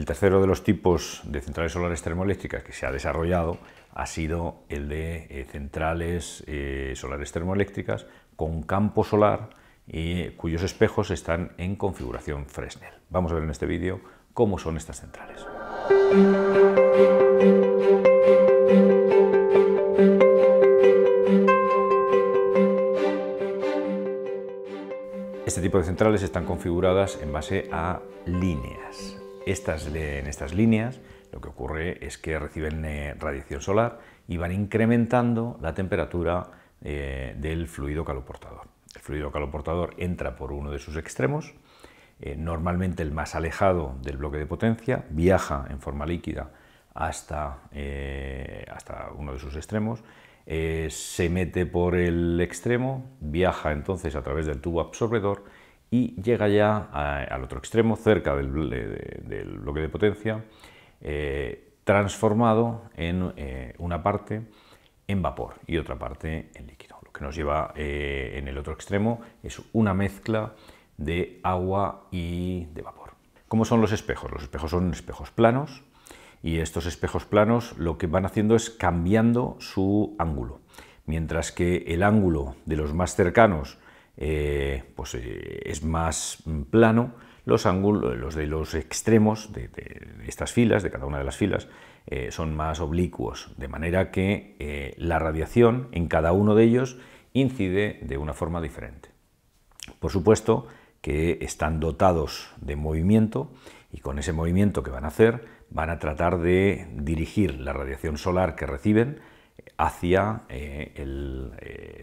El tercero de los tipos de centrales solares termoeléctricas que se ha desarrollado ha sido el de eh, centrales eh, solares termoeléctricas con campo solar y eh, cuyos espejos están en configuración Fresnel. Vamos a ver en este vídeo cómo son estas centrales. Este tipo de centrales están configuradas en base a líneas, en estas líneas lo que ocurre es que reciben eh, radiación solar y van incrementando la temperatura eh, del fluido caloportador. El fluido caloportador entra por uno de sus extremos, eh, normalmente el más alejado del bloque de potencia, viaja en forma líquida hasta, hasta uno de sus extremos, se mete por el extremo, viaja entonces a través del tubo absorbedor, y llega ya al otro extremo, cerca del, bloque de potencia, eh, transformado en eh, una parte en vapor y otra parte en líquido. Lo que nos lleva eh, en el otro extremo es una mezcla de agua y de vapor. ¿Cómo son los espejos? Los espejos son espejos planos y estos espejos planos lo que van haciendo es cambiando su ángulo. Mientras que el ángulo de los más cercanos eh, pues, eh, es más plano, los ángulos de los extremos de, estas filas, de cada una de las filas, eh, son más oblicuos, de manera que la radiación en cada uno de ellos incide de una forma diferente. Por supuesto que están dotados de movimiento y con ese movimiento que van a hacer van a tratar de dirigir la radiación solar que reciben hacia el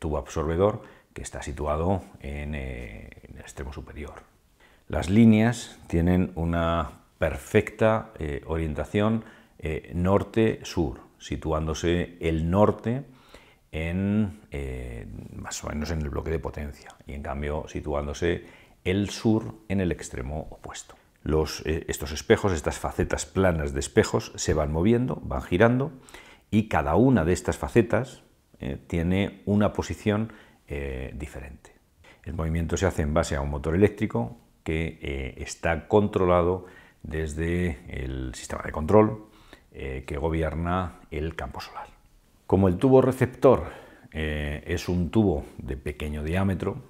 tubo absorbedor que está situado eh, en, el extremo superior. Las líneas tienen una perfecta eh, orientación eh, norte-sur, situándose el norte en, más o menos en el bloque de potencia y en cambio situándose el sur en el extremo opuesto. estos espejos, estas facetas planas de espejos, se van moviendo, van girando y cada una de estas facetas tiene una posición eh, diferente. El movimiento se hace en base a un motor eléctrico que eh, está controlado desde el sistema de control eh, que gobierna el campo solar. Como el tubo receptor es un tubo de pequeño diámetro,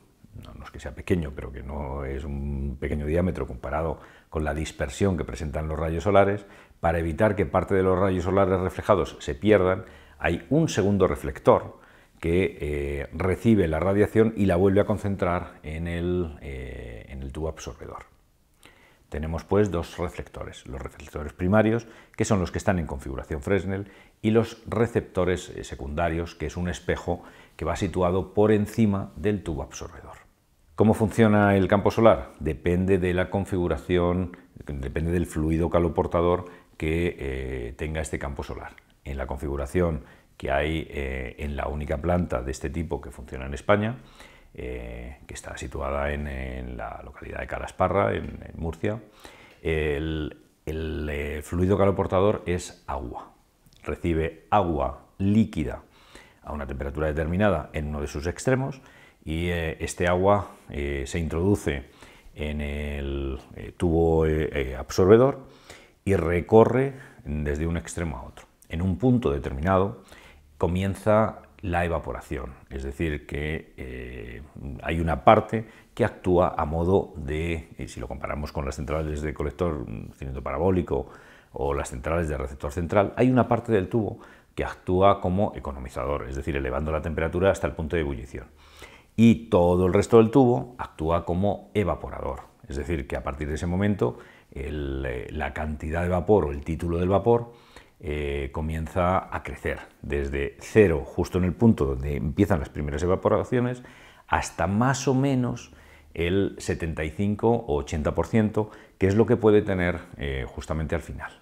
no, es que sea pequeño, pero que no es un pequeño diámetro comparado con la dispersión que presentan los rayos solares, para evitar que parte de los rayos solares reflejados se pierdan, hay un segundo reflector que eh, recibe la radiación y la vuelve a concentrar eh, en el, tubo absorbedor. Tenemos pues dos reflectores, los reflectores primarios, que son los que están en configuración Fresnel, y los receptores eh, secundarios, que es un espejo que va situado por encima del tubo absorbedor. ¿Cómo funciona el campo solar? Depende de la configuración, depende del fluido caloportador que tenga este campo solar. En la configuración que hay eh, en la única planta de este tipo que funciona en España, eh, que está situada en, la localidad de Calasparra, en, Murcia. El, eh, fluido caloportador es agua. Recibe agua líquida a una temperatura determinada en uno de sus extremos y este agua se introduce en el tubo absorbedor y recorre desde un extremo a otro. En un punto determinado, comienza la evaporación, es decir, que eh, hay una parte que actúa a modo de, eh, si lo comparamos con las centrales de colector mm, cimiento parabólico o las centrales de receptor central, hay una parte del tubo que actúa como economizador, es decir, elevando la temperatura hasta el punto de ebullición. Y todo el resto del tubo actúa como evaporador, es decir, que a partir de ese momento eh, la cantidad de vapor o el título del vapor eh, comienza a crecer, desde cero, justo en el punto donde empiezan las primeras evaporaciones, hasta más o menos el 75 o 80%, que es lo que puede tener eh, justamente al final.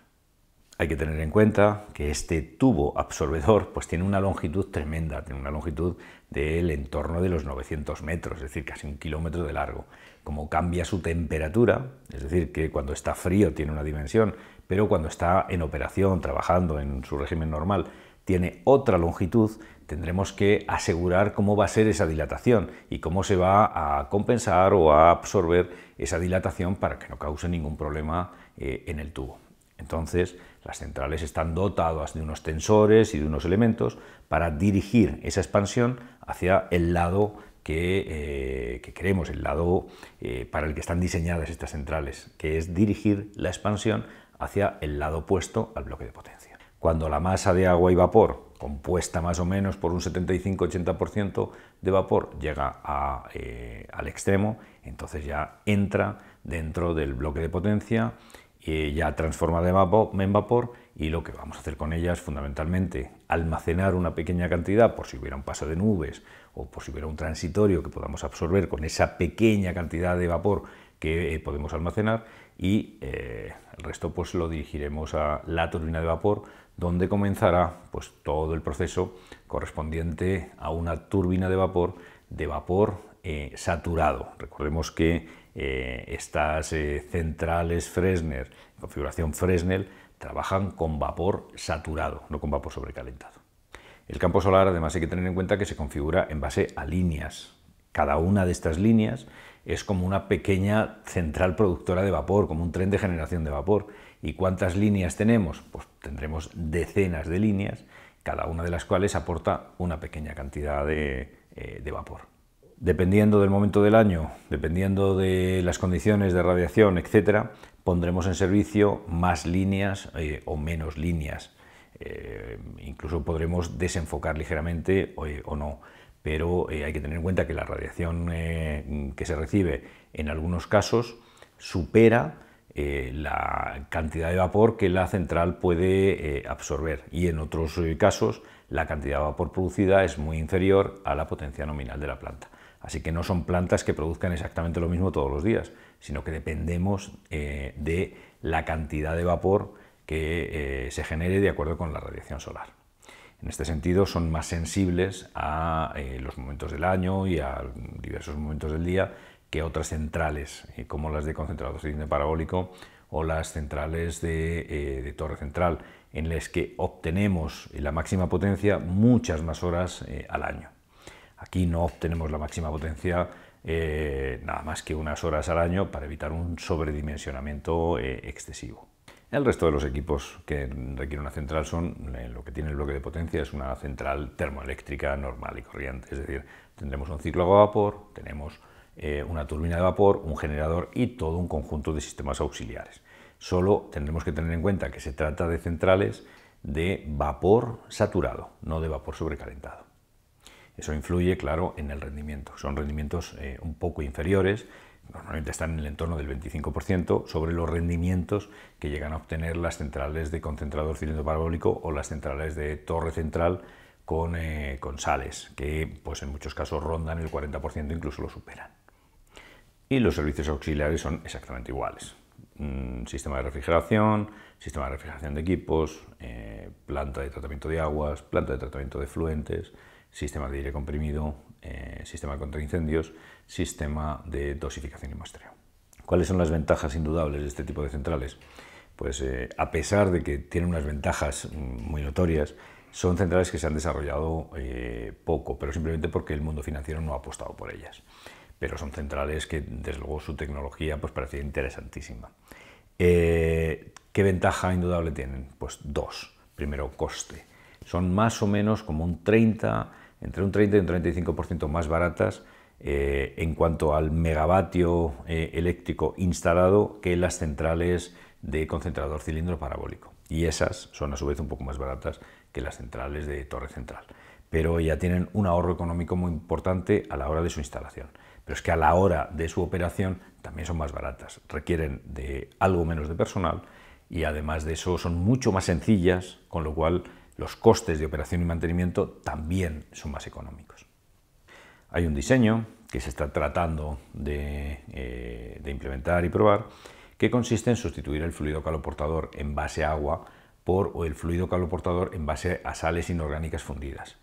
Hay que tener en cuenta que este tubo absorbedor pues tiene una longitud tremenda, tiene una longitud del entorno de los 900 metros, es decir, casi un kilómetro de largo. Como cambia su temperatura, es decir, que cuando está frío tiene una dimensión pero cuando está en operación, trabajando en su régimen normal, tiene otra longitud, tendremos que asegurar cómo va a ser esa dilatación y cómo se va a compensar o a absorber esa dilatación para que no cause ningún problema eh, en el tubo. Entonces, las centrales están dotadas de unos tensores y de unos elementos para dirigir esa expansión hacia el lado que, eh, queremos, el lado eh, para el que están diseñadas estas centrales, que es dirigir la expansión hacia el lado opuesto al bloque de potencia. Cuando la masa de agua y vapor, compuesta más o menos por un 75-80% de vapor, llega eh, al extremo, entonces ya entra dentro del bloque de potencia, y eh, ya vapor en vapor y lo que vamos a hacer con ella es fundamentalmente almacenar una pequeña cantidad por si hubiera un paso de nubes o por si hubiera un transitorio que podamos absorber con esa pequeña cantidad de vapor que eh, podemos almacenar y eh, el resto pues lo dirigiremos a la turbina de vapor donde comenzará pues, todo el proceso correspondiente a una turbina de vapor de vapor eh, saturado. Recordemos que eh, estas centrales Fresner, configuración Fresnel, trabajan con vapor saturado, no con vapor sobrecalentado. El campo solar además hay que tener en cuenta que se configura en base a líneas, cada una de estas líneas es como una pequeña central productora de vapor, como un tren de generación de vapor. ¿Y cuántas líneas tenemos? Pues tendremos decenas de líneas, cada una de las cuales aporta una pequeña cantidad de, eh, vapor. Dependiendo del momento del año, dependiendo de las condiciones de radiación, etc., pondremos en servicio más líneas eh, o menos líneas. Eh, incluso podremos desenfocar ligeramente o no pero eh, hay que tener en cuenta que la radiación eh, que se recibe en algunos casos supera eh, la cantidad de vapor que la central puede absorber y en otros casos la cantidad de vapor producida es muy inferior a la potencia nominal de la planta. Así que no son plantas que produzcan exactamente lo mismo todos los días, sino que dependemos de la cantidad de vapor que se genere de acuerdo con la radiación solar. En este sentido, son más sensibles a eh, los momentos del año y a diversos momentos del día que otras centrales, eh, como las de concentrado de parabólico o las centrales eh, de, torre central, en las que obtenemos la máxima potencia muchas más horas al año. Aquí no obtenemos la máxima potencia nada más que unas horas al año para evitar un sobredimensionamiento excesivo. El resto de los equipos que requieren una central son, eh, lo que tiene el bloque de potencia es una central termoeléctrica normal y corriente, es decir, tendremos un ciclo de vapor, tenemos eh, una turbina de vapor, un generador y todo un conjunto de sistemas auxiliares. Solo tendremos que tener en cuenta que se trata de centrales de vapor saturado, no de vapor sobrecalentado. Eso influye, claro, en el rendimiento. Son rendimientos eh, un poco inferiores, normalmente están en el entorno del 25%, sobre los rendimientos que llegan a obtener las centrales de concentrador cilindro parabólico o las centrales de torre central con, eh, con sales, que pues en muchos casos rondan el 40%, incluso lo superan. Y los servicios auxiliares son exactamente iguales. Mm, sistema de refrigeración, sistema de refrigeración de equipos, eh, planta de tratamiento de aguas, planta de tratamiento de fluentes, sistema de aire comprimido, eh, sistema de incendios, sistema de dosificación y muestreo. ¿Cuáles son las ventajas indudables de este tipo de centrales? Pues eh, a pesar de que tienen unas ventajas mm, muy notorias, son centrales que se han desarrollado eh, poco, pero simplemente porque el mundo financiero no ha apostado por ellas. Pero son centrales que, desde luego, su tecnología pues, parecía interesantísima. ¿Qué ventaja indudable tienen? Pues dos. Primero, coste. Son más o menos como un 30 entre un 30 y un 35% más baratas eh, en cuanto al megavatio eh, eléctrico instalado que las centrales de concentrador cilindro parabólico. Y esas son a su vez un poco más baratas que las centrales de torre central. Pero ya tienen un ahorro económico muy importante a la hora de su instalación. Pero es que a la hora de su operación también son más baratas. Requieren de algo menos de personal y además de eso son mucho más sencillas, con lo cual los costes de operación y mantenimiento también son más económicos. Hay un diseño que se está tratando de, eh, implementar y probar que consiste en sustituir el fluido caloportador en base a agua por el fluido caloportador en base a sales inorgánicas fundidas.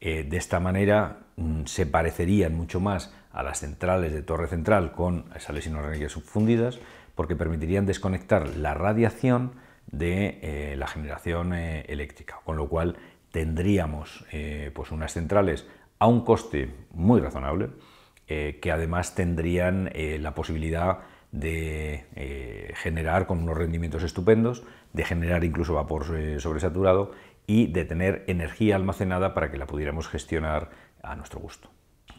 Eh, de esta manera mm, se parecerían mucho más a las centrales de torre central con sales inorgánicas fundidas, porque permitirían desconectar la radiación de eh, la generación eh, eléctrica, con lo cual tendríamos eh, pues unas centrales a un coste muy razonable, que además tendrían la posibilidad de generar con unos rendimientos estupendos, de generar incluso vapor sobresaturado y de tener energía almacenada para que la pudiéramos gestionar a nuestro gusto.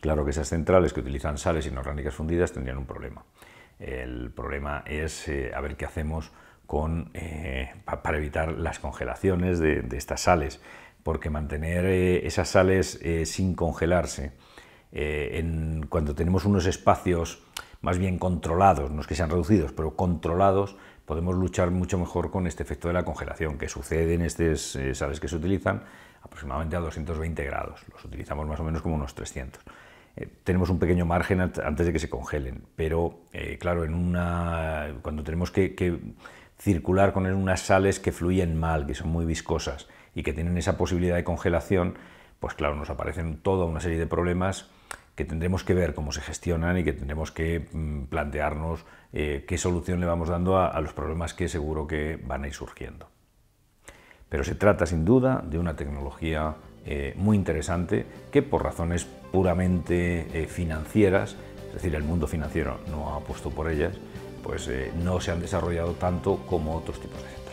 Claro que esas centrales que utilizan sales inorgánicas fundidas tendrían un problema. El problema es a ver qué hacemos con, eh, para evitar las congelaciones de, estas sales, porque mantener eh, esas sales eh, sin congelarse, en, cuando tenemos unos espacios más bien controlados, no es que sean reducidos, pero controlados, podemos luchar mucho mejor con este efecto de la congelación que sucede en estas sales que se utilizan aproximadamente a 220 grados, los utilizamos más o menos como unos 300. tenemos un pequeño margen antes de que se congelen, pero claro, en una, cuando tenemos que, circular con él unas sales que fluyen mal, que son muy viscosas y que tienen esa posibilidad de congelación, pues claro, nos aparecen toda una serie de problemas que tendremos que ver cómo se gestionan y que tendremos que mm, plantearnos eh, qué solución le vamos dando a, los problemas que seguro que van a ir surgiendo. Pero se trata sin duda de una tecnología eh, muy interesante que por razones puramente eh, financieras, es decir, el mundo financiero no ha puesto por ellas, pues eh, no se han desarrollado tanto como otros tipos de gente.